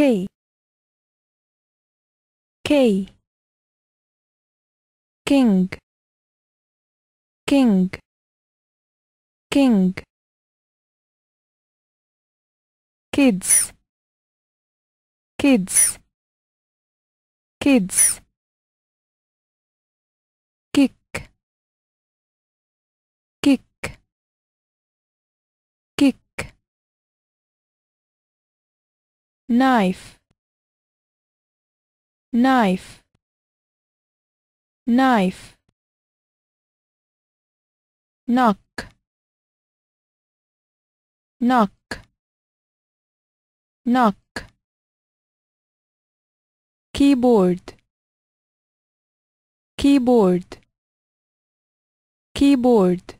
K K King King King Kids Kids Kids knife knife knife knock knock knock keyboard keyboard keyboard